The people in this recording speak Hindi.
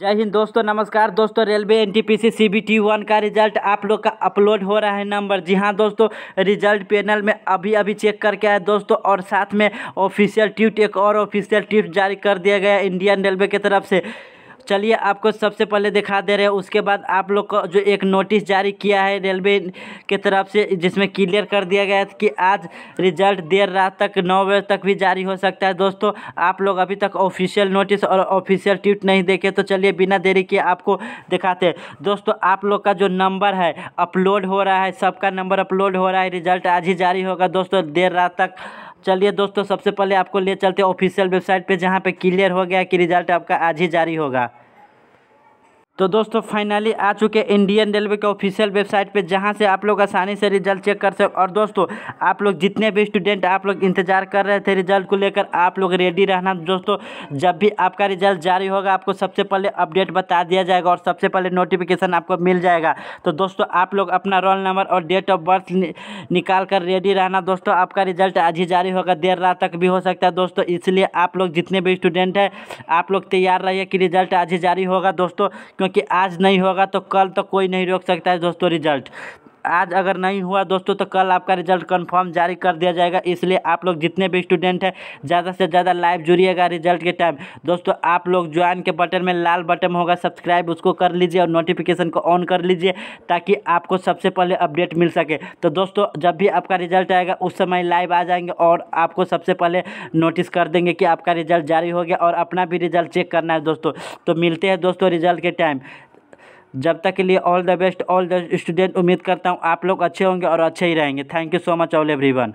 जय हिंद दोस्तों नमस्कार दोस्तों रेलवे एनटीपीसी सीबीटी वन का रिजल्ट आप लोग का अपलोड हो रहा है नंबर जी हाँ दोस्तों रिजल्ट पैनल में अभी अभी चेक करके आए दोस्तों और साथ में ऑफिशियल ट्यूट एक और ऑफिशियल ट्यूट जारी कर दिया गया इंडियन रेलवे की तरफ से चलिए आपको सबसे पहले दिखा दे रहे हैं उसके बाद आप लोग को जो एक नोटिस जारी किया है रेलवे के तरफ से जिसमें क्लियर कर दिया गया है कि आज रिजल्ट देर रात तक नौ बजे तक भी जारी हो सकता है दोस्तों आप लोग अभी तक ऑफिशियल नोटिस और ऑफिशियल ट्वीट नहीं देखे तो चलिए बिना देरी के आपको दिखाते दोस्तों आप लोग का जो नंबर है अपलोड हो रहा है सबका नंबर अपलोड हो रहा है रिजल्ट आज ही जारी होगा दोस्तों देर रात तक चलिए दोस्तों सबसे पहले आपको ले चलते ऑफिशियल वेबसाइट पे जहाँ पे क्लियर हो गया कि रिजल्ट आपका आज ही जारी होगा तो दोस्तों फाइनली आ चुके इंडियन रेलवे के ऑफिशियल वेबसाइट पे जहाँ से आप लोग आसानी से रिजल्ट चेक कर सकते और दोस्तों आप लोग जितने भी स्टूडेंट आप लोग इंतजार कर रहे थे रिजल्ट को लेकर आप लोग रेडी रहना दोस्तों जब भी आपका रिजल्ट जारी होगा आपको सबसे पहले अपडेट बता दिया जाएगा और सबसे पहले नोटिफिकेशन आपको मिल जाएगा तो दोस्तों आप लोग अपना रोल नंबर और डेट ऑफ बर्थ निकाल कर रेडी रहना दोस्तों आपका रिजल्ट आज ही जारी होगा देर रात तक भी हो सकता है दोस्तों इसलिए आप लोग जितने भी स्टूडेंट हैं आप लोग तैयार रहिए कि रिजल्ट आज ही जारी होगा दोस्तों दोस्तों कि आज नहीं होगा तो कल तो कोई नहीं रोक सकता है दोस्तों रिजल्ट आज अगर नहीं हुआ दोस्तों तो कल आपका रिजल्ट कन्फर्म जारी कर दिया जाएगा इसलिए आप लोग जितने भी स्टूडेंट हैं ज़्यादा से ज़्यादा लाइव जुड़िएगा रिजल्ट के टाइम दोस्तों आप लोग ज्वाइन के बटन में लाल बटन होगा सब्सक्राइब उसको कर लीजिए और नोटिफिकेशन को ऑन कर लीजिए ताकि आपको सबसे पहले अपडेट मिल सके तो दोस्तों जब भी आपका रिजल्ट आएगा उस समय लाइव आ जाएंगे और आपको सबसे पहले नोटिस कर देंगे कि आपका रिजल्ट जारी हो गया और अपना भी रिजल्ट चेक करना है दोस्तों तो मिलते हैं दोस्तों रिजल्ट के टाइम जब तक के लिए all the best all the student उम्मीद करता हूँ आप लोग अच्छे होंगे और अच्छे ही रहेंगे thank you so much all everyone